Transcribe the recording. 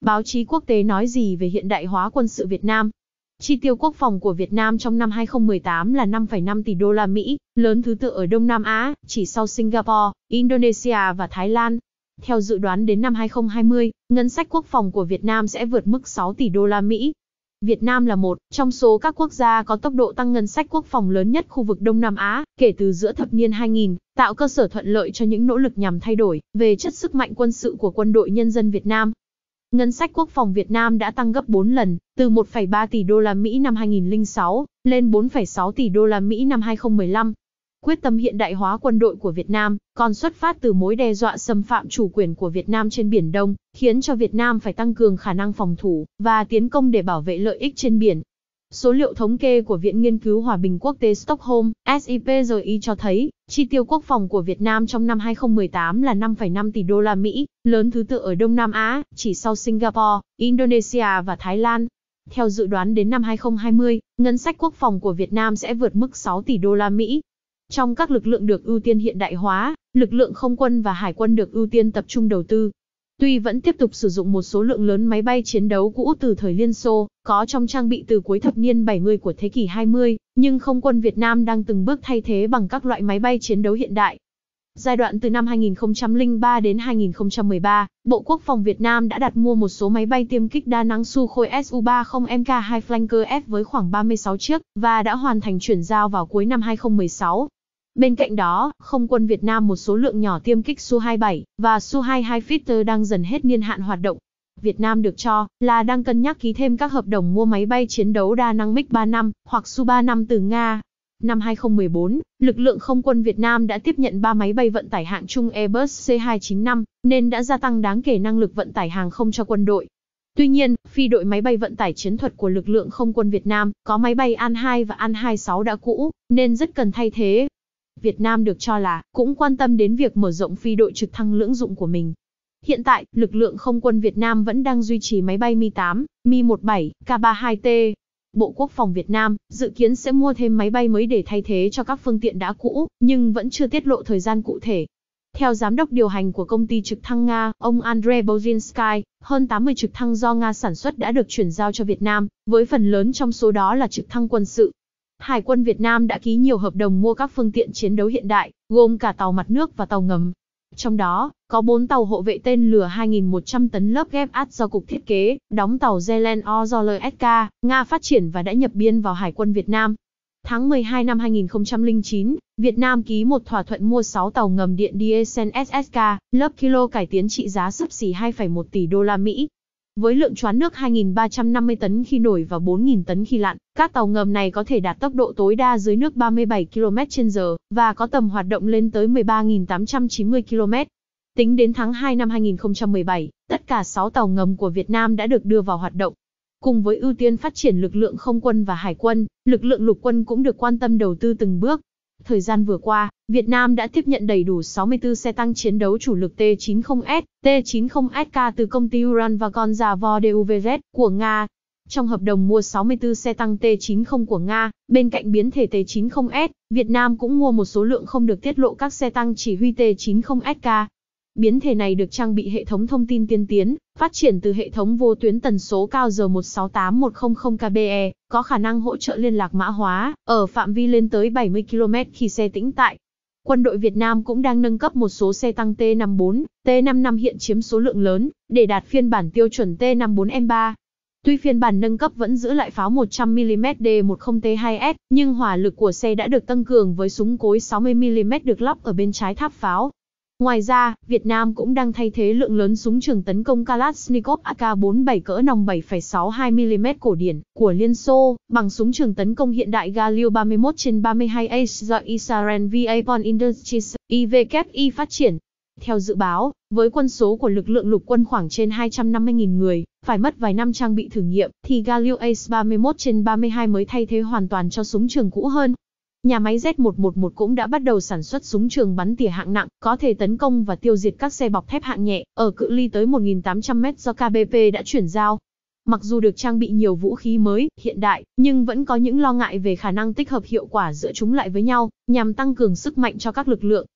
báo chí quốc tế nói gì về hiện đại hóa quân sự Việt Nam? Chi tiêu quốc phòng của Việt Nam trong năm 2018 là 5,5 tỷ đô la Mỹ, lớn thứ tự ở Đông Nam Á, chỉ sau Singapore, Indonesia và Thái Lan. Theo dự đoán đến năm 2020, ngân sách quốc phòng của Việt Nam sẽ vượt mức 6 tỷ đô la Mỹ. Việt Nam là một trong số các quốc gia có tốc độ tăng ngân sách quốc phòng lớn nhất khu vực Đông Nam Á kể từ giữa thập niên 2000, tạo cơ sở thuận lợi cho những nỗ lực nhằm thay đổi về chất sức mạnh quân sự của quân đội nhân dân Việt Nam. Ngân sách quốc phòng Việt Nam đã tăng gấp 4 lần, từ 1,3 tỷ đô la Mỹ năm 2006 lên 4,6 tỷ đô la Mỹ năm 2015. Quyết tâm hiện đại hóa quân đội của Việt Nam còn xuất phát từ mối đe dọa xâm phạm chủ quyền của Việt Nam trên biển Đông, khiến cho Việt Nam phải tăng cường khả năng phòng thủ và tiến công để bảo vệ lợi ích trên biển, Số liệu thống kê của Viện Nghiên cứu Hòa bình Quốc tế Stockholm, SIPRI cho thấy, chi tiêu quốc phòng của Việt Nam trong năm 2018 là 5,5 tỷ đô la Mỹ, lớn thứ tự ở Đông Nam Á, chỉ sau Singapore, Indonesia và Thái Lan. Theo dự đoán đến năm 2020, ngân sách quốc phòng của Việt Nam sẽ vượt mức 6 tỷ đô la Mỹ. Trong các lực lượng được ưu tiên hiện đại hóa, lực lượng không quân và hải quân được ưu tiên tập trung đầu tư, Tuy vẫn tiếp tục sử dụng một số lượng lớn máy bay chiến đấu cũ từ thời Liên Xô, có trong trang bị từ cuối thập niên 70 của thế kỷ 20, nhưng không quân Việt Nam đang từng bước thay thế bằng các loại máy bay chiến đấu hiện đại. Giai đoạn từ năm 2003 đến 2013, Bộ Quốc phòng Việt Nam đã đặt mua một số máy bay tiêm kích đa năng Sukhoi Su-30 MK2 Flanker F với khoảng 36 chiếc và đã hoàn thành chuyển giao vào cuối năm 2016. Bên cạnh đó, không quân Việt Nam một số lượng nhỏ tiêm kích Su-27 và Su-22 Fighter đang dần hết niên hạn hoạt động. Việt Nam được cho là đang cân nhắc ký thêm các hợp đồng mua máy bay chiến đấu đa năng MiG-35 hoặc Su-35 từ Nga. Năm 2014, lực lượng không quân Việt Nam đã tiếp nhận 3 máy bay vận tải hạng trung Airbus C295, nên đã gia tăng đáng kể năng lực vận tải hàng không cho quân đội. Tuy nhiên, phi đội máy bay vận tải chiến thuật của lực lượng không quân Việt Nam có máy bay An 2 và An 26 đã cũ, nên rất cần thay thế. Việt Nam được cho là cũng quan tâm đến việc mở rộng phi đội trực thăng lưỡng dụng của mình. Hiện tại, lực lượng không quân Việt Nam vẫn đang duy trì máy bay Mi-8, Mi-17, K-32T. Bộ Quốc phòng Việt Nam dự kiến sẽ mua thêm máy bay mới để thay thế cho các phương tiện đã cũ, nhưng vẫn chưa tiết lộ thời gian cụ thể. Theo giám đốc điều hành của công ty trực thăng Nga, ông Andrei Bozinsky, hơn 80 trực thăng do Nga sản xuất đã được chuyển giao cho Việt Nam, với phần lớn trong số đó là trực thăng quân sự, Hải quân Việt Nam đã ký nhiều hợp đồng mua các phương tiện chiến đấu hiện đại, gồm cả tàu mặt nước và tàu ngầm. Trong đó, có 4 tàu hộ vệ tên lửa 2.100 tấn lớp Gepard do Cục Thiết kế, đóng tàu Zelen O do LSK, Nga phát triển và đã nhập biên vào Hải quân Việt Nam. Tháng 12 năm 2009, Việt Nam ký một thỏa thuận mua 6 tàu ngầm điện Diesel SSK, lớp Kilo cải tiến trị giá sấp xỉ 2,1 tỷ đô la Mỹ, với lượng choán nước 2.350 tấn khi nổi và 4.000 tấn khi lặn, các tàu ngầm này có thể đạt tốc độ tối đa dưới nước 37 km/h và có tầm hoạt động lên tới 13.890 km. Tính đến tháng 2 năm 2017, tất cả 6 tàu ngầm của Việt Nam đã được đưa vào hoạt động. Cùng với ưu tiên phát triển lực lượng không quân và hải quân, lực lượng lục quân cũng được quan tâm đầu tư từng bước, Thời gian vừa qua, Việt Nam đã tiếp nhận đầy đủ 64 xe tăng chiến đấu chủ lực T-90S, T-90SK từ công ty Uran và Konzavod DUVZ của Nga. Trong hợp đồng mua 64 xe tăng T-90 của Nga, bên cạnh biến thể T-90S, Việt Nam cũng mua một số lượng không được tiết lộ các xe tăng chỉ huy T-90SK Biến thể này được trang bị hệ thống thông tin tiên tiến, phát triển từ hệ thống vô tuyến tần số cao R168100KBE, có khả năng hỗ trợ liên lạc mã hóa, ở phạm vi lên tới 70 km khi xe tĩnh tại. Quân đội Việt Nam cũng đang nâng cấp một số xe tăng T54, T55 hiện chiếm số lượng lớn, để đạt phiên bản tiêu chuẩn T54M3. Tuy phiên bản nâng cấp vẫn giữ lại pháo 100mm D10T2S, nhưng hỏa lực của xe đã được tăng cường với súng cối 60mm được lắp ở bên trái tháp pháo, Ngoài ra, Việt Nam cũng đang thay thế lượng lớn súng trường tấn công Kalashnikov AK-47 cỡ nòng 7,62mm cổ điển của Liên Xô bằng súng trường tấn công hiện đại Galil 31 trên 32H do Israel Viapon Industries IVKI phát triển. Theo dự báo, với quân số của lực lượng lục quân khoảng trên 250.000 người, phải mất vài năm trang bị thử nghiệm, thì Galil Ace 31 trên 32 mới thay thế hoàn toàn cho súng trường cũ hơn Nhà máy Z111 cũng đã bắt đầu sản xuất súng trường bắn tỉa hạng nặng, có thể tấn công và tiêu diệt các xe bọc thép hạng nhẹ, ở cự ly tới 1.800m do KBP đã chuyển giao. Mặc dù được trang bị nhiều vũ khí mới, hiện đại, nhưng vẫn có những lo ngại về khả năng tích hợp hiệu quả giữa chúng lại với nhau, nhằm tăng cường sức mạnh cho các lực lượng.